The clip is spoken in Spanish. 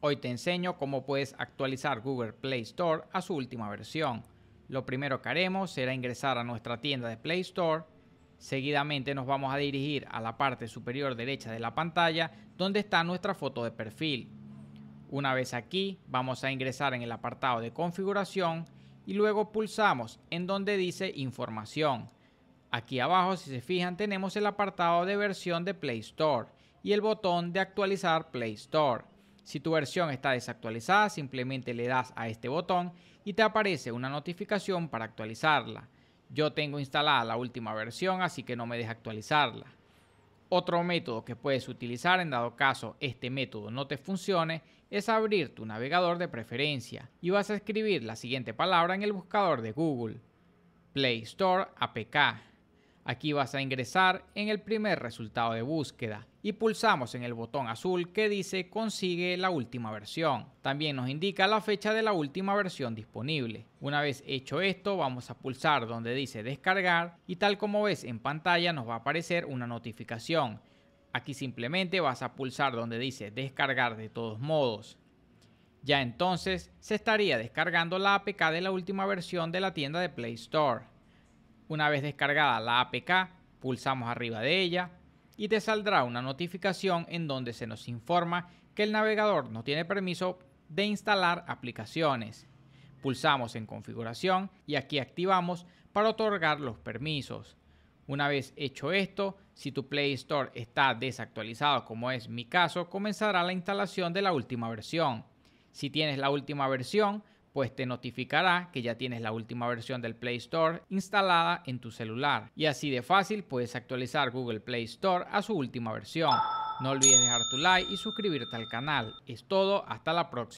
Hoy te enseño cómo puedes actualizar Google Play Store a su última versión. Lo primero que haremos será ingresar a nuestra tienda de Play Store. Seguidamente nos vamos a dirigir a la parte superior derecha de la pantalla donde está nuestra foto de perfil. Una vez aquí vamos a ingresar en el apartado de configuración y luego pulsamos en donde dice información. Aquí abajo si se fijan tenemos el apartado de versión de Play Store y el botón de actualizar Play Store. Si tu versión está desactualizada, simplemente le das a este botón y te aparece una notificación para actualizarla. Yo tengo instalada la última versión, así que no me deja actualizarla. Otro método que puedes utilizar en dado caso este método no te funcione es abrir tu navegador de preferencia y vas a escribir la siguiente palabra en el buscador de Google, Play Store APK. Aquí vas a ingresar en el primer resultado de búsqueda y pulsamos en el botón azul que dice consigue la última versión. También nos indica la fecha de la última versión disponible. Una vez hecho esto vamos a pulsar donde dice descargar y tal como ves en pantalla nos va a aparecer una notificación. Aquí simplemente vas a pulsar donde dice descargar de todos modos. Ya entonces se estaría descargando la APK de la última versión de la tienda de Play Store. Una vez descargada la APK, pulsamos arriba de ella y te saldrá una notificación en donde se nos informa que el navegador no tiene permiso de instalar aplicaciones. Pulsamos en configuración y aquí activamos para otorgar los permisos. Una vez hecho esto, si tu Play Store está desactualizado como es mi caso, comenzará la instalación de la última versión. Si tienes la última versión, pues te notificará que ya tienes la última versión del Play Store instalada en tu celular. Y así de fácil puedes actualizar Google Play Store a su última versión. No olvides dejar tu like y suscribirte al canal. Es todo, hasta la próxima.